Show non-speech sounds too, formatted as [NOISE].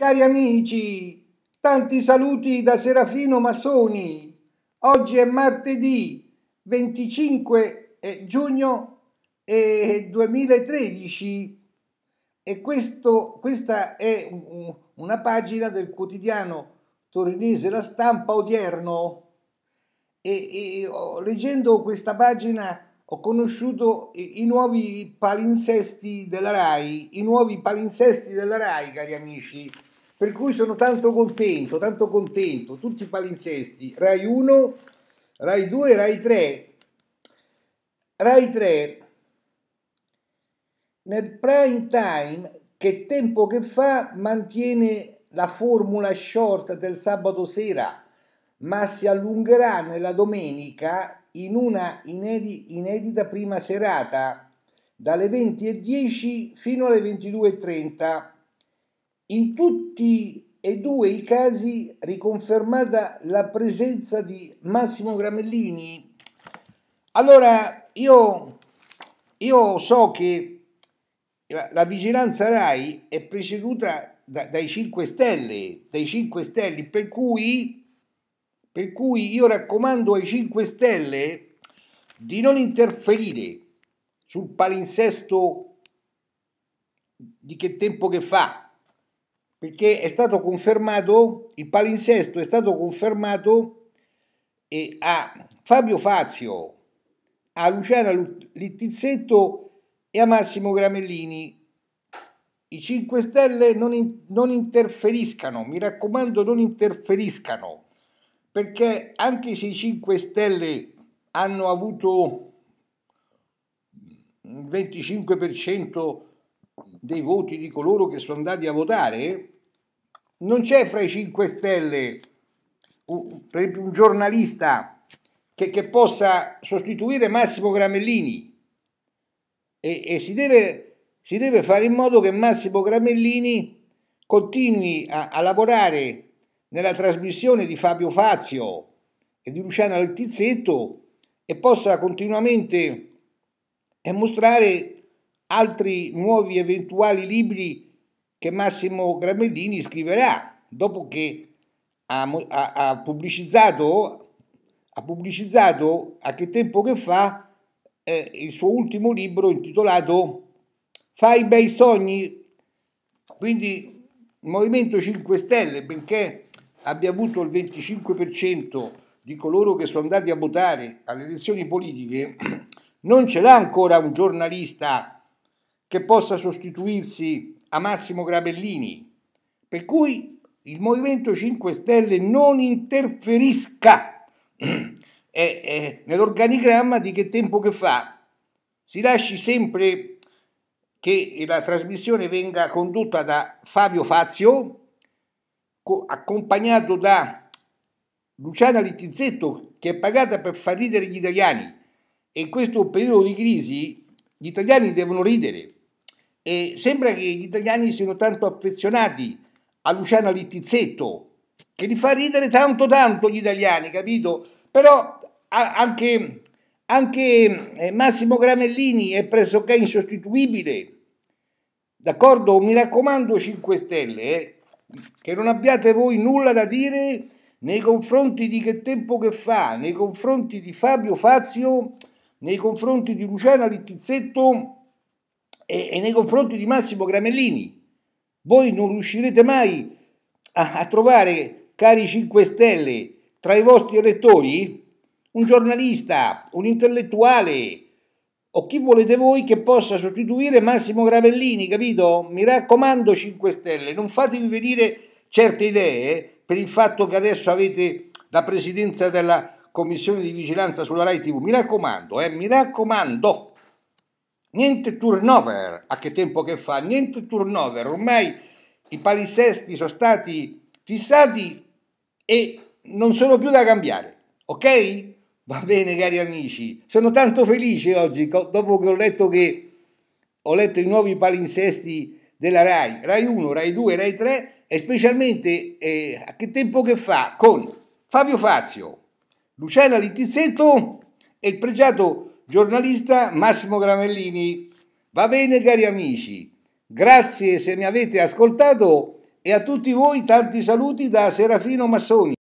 Cari amici, tanti saluti da Serafino Massoni. Oggi è martedì 25 giugno 2013 e questo, questa è una pagina del quotidiano torinese La Stampa odierno. E, e, leggendo questa pagina ho conosciuto i, i, nuovi palinsesti della RAI, i nuovi palinsesti della RAI, cari amici. Per cui sono tanto contento, tanto contento, tutti i palinsesti, Rai 1, Rai 2, Rai 3. Rai 3, nel prime time, che tempo che fa, mantiene la formula short del sabato sera, ma si allungherà nella domenica in una inedi inedita prima serata, dalle 20.10 fino alle 22.30 in tutti e due i casi riconfermata la presenza di Massimo Gramellini. Allora, io, io so che la, vigilanza RAI è preceduta da, dai 5 Stelle, dai 5 Stelle, per cui, per cui io raccomando ai 5 Stelle di non interferire sul palinsesto di che tempo che fa perché è stato confermato, il palinsesto è stato confermato a Fabio Fazio, a Luciana Littizzetto e a Massimo Gramellini. I 5 Stelle non, in, non interferiscano, mi raccomando non interferiscano, perché anche se i 5 Stelle hanno avuto il 25% dei voti di coloro che sono andati a votare, non c'è fra i 5 Stelle un, per esempio un giornalista che, che possa sostituire Massimo Gramellini e, e si, deve, si, deve, fare in modo che Massimo Gramellini continui a, a lavorare nella trasmissione di Fabio Fazio e di Luciana Lettizzetto e possa continuamente mostrare altri nuovi eventuali libri che Massimo Gramellini scriverà dopo che ha, ha, ha pubblicizzato, ha pubblicizzato a che tempo che fa eh, il suo ultimo libro intitolato Fai bei sogni. Quindi il Movimento 5 Stelle, benché abbia avuto il 25% di coloro che sono andati a votare alle elezioni politiche, [CLEARS THROAT] non ce l'ha ancora un giornalista che possa sostituirsi a Massimo Grabellini, per cui il Movimento 5 Stelle non interferisca eh, [CLEARS THROAT] eh, nell'organigramma di che tempo che fa. Si lasci sempre che la trasmissione venga condotta da Fabio Fazio, accompagnato da Luciana Littizzetto, che è pagata per far ridere gli italiani. E in questo periodo di crisi gli italiani devono ridere. E sembra che gli italiani siano tanto affezionati a Luciana Littizzetto, che li fa ridere tanto tanto gli italiani, capito? Però anche, anche eh, Massimo Gramellini è pressoché insostituibile. D'accordo? Mi raccomando 5 Stelle, eh? che non abbiate voi nulla da dire nei confronti di Che Tempo Che Fa, nei confronti di Fabio Fazio, nei confronti di Luciana Littizzetto e, e nei confronti di Massimo Gramellini. Voi non riuscirete mai a, a trovare, cari 5 Stelle, tra i vostri elettori un giornalista, un intellettuale o chi volete voi che possa sostituire Massimo Gravellini, capito? Mi raccomando 5 Stelle, non fatevi venire certe idee eh, per il fatto che adesso avete la presidenza della Commissione di Vigilanza sulla Rai TV, mi raccomando, eh, mi raccomando niente turnover, a che tempo che fa, niente turnover, ormai i palisesti sono stati fissati e non sono più da cambiare, ok? Va bene cari amici, sono tanto felice oggi dopo che ho letto che ho letto i nuovi palinsesti della RAI, RAI 1, RAI 2, RAI 3 e specialmente eh, a che tempo che fa con Fabio Fazio, Luciana Littizzetto e il pregiato Giornalista Massimo Gramellini. Va bene cari amici, grazie se mi avete ascoltato e a tutti voi tanti saluti da Serafino Massoni.